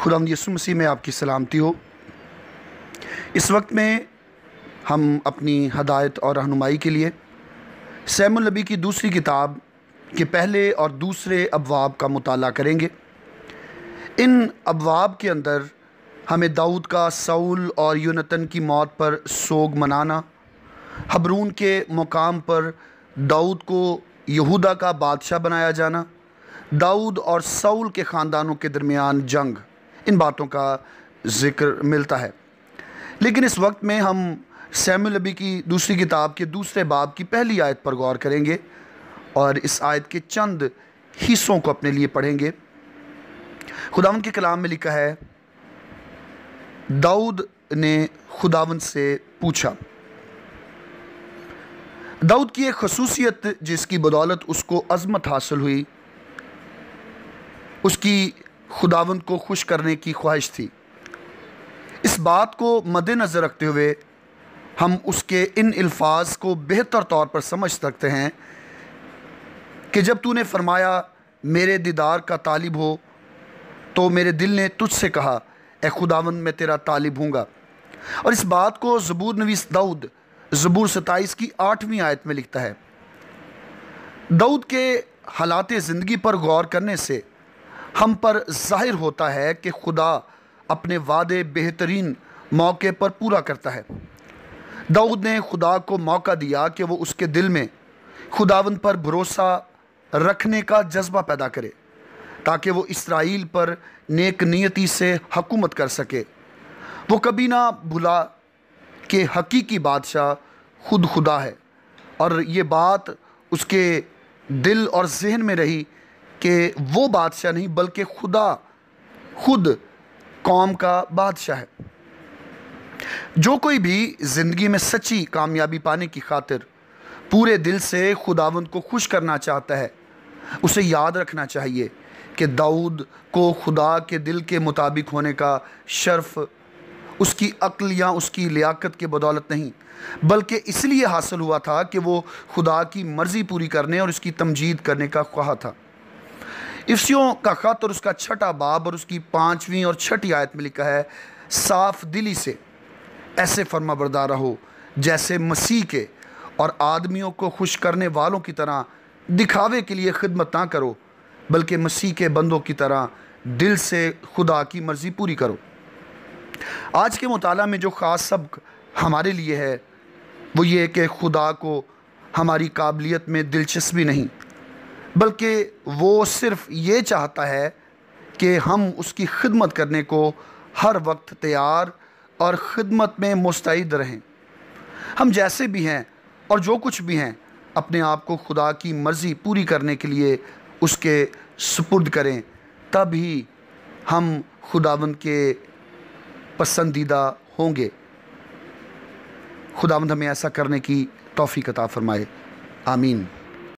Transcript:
खुदा यसु मसीह में आपकी सलामती हो इस वक्त में हम अपनी हदायत और रहनुमाई के लिए सैमनबी की दूसरी किताब के पहले और दूसरे अबवाब का मताल करेंगे इन अबवाब के अंदर हमें दाऊद का सऊल और यूनतन की मौत पर सोग मनाना हबरून के मुकाम पर दाऊद को यहूदा का बादशाह बनाया जाना दाऊद और सऊल के ख़ानदानों के दरमियान जंग इन बातों का जिक्र मिलता है लेकिन इस वक्त में हम सैमुल नबी की दूसरी किताब के दूसरे बाब की पहली आयत पर गौर करेंगे और इस आयत के चंद हिस्सों को अपने लिए पढ़ेंगे खुदावन के कलाम में लिखा है दाऊद ने खुदावन से पूछा दाऊद की एक खसूसियत जिसकी बदौलत उसको अजमत हासिल हुई उसकी खुदावन को खुश करने की ख्वाहिश थी इस बात को मद्नज़र रखते हुए हम उसके इन अल्फाज को बेहतर तौर पर समझ सकते हैं कि जब तूने फरमाया मेरे दीदार का तालिब हो तो मेरे दिल ने तुझसे कहा ए खुदावन मैं तेरा तालिब हूँगा और इस बात को ज़बूर नवीस दाऊद ज़बूर सताईस की आठवीं आयत में लिखता है दाऊद के हालात ज़िंदगी पर गौर करने से हम पर ज़ाहिर होता है कि खुदा अपने वादे बेहतरीन मौके पर पूरा करता है दाऊद ने खुदा को मौका दिया कि वो उसके दिल में खुदावन पर भरोसा रखने का जज्बा पैदा करे ताकि वो इसराइल पर नेक नियति से हकूमत कर सके वो कभी ना भुला कि हकीकी बादशाह खुद खुदा है और ये बात उसके दिल और जहन में रही कि वो बादशाह नहीं बल्कि खुदा खुद कौम का बादशाह है जो कोई भी ज़िंदगी में सच्ची कामयाबी पाने की खातिर पूरे दिल से खुदावंद को खुश करना चाहता है उसे याद रखना चाहिए कि दाऊद को खुदा के दिल के मुताबिक होने का शर्फ उसकी अक्ल या उसकी लियाकत के बदौलत नहीं बल्कि इसलिए हासिल हुआ था कि वो खुदा की मर्ज़ी पूरी करने और उसकी तमजीद करने का ख्वाह था इफ्सियों का ख़त और उसका छठा बाब और उसकी पाँचवीं और छठी आयत में लिखा है साफ दिली से ऐसे फर्मा बरदार रहो जैसे मसीह के और आदमियों को खुश करने वालों की तरह दिखावे के लिए खिदमत ना करो बल्कि मसीह के बंदों की तरह दिल से खुदा की मर्ज़ी पूरी करो आज के मुताला में जो ख़ास सबक हमारे लिए है वो ये कि खुदा को हमारी काबिलियत में दिलचस्पी नहीं बल्कि वो सिर्फ ये चाहता है कि हम उसकी खिदमत करने को हर वक्त तैयार और ख़िदमत में मुस्तैद रहें हम जैसे भी हैं और जो कुछ भी हैं अपने आप को खुदा की मर्ज़ी पूरी करने के लिए उसके सुपुर्द करें तभी हम खुदावंद के पसंदीदा होंगे खुदावंद हमें ऐसा करने की तोफ़ी कता फ़रमाए आमीन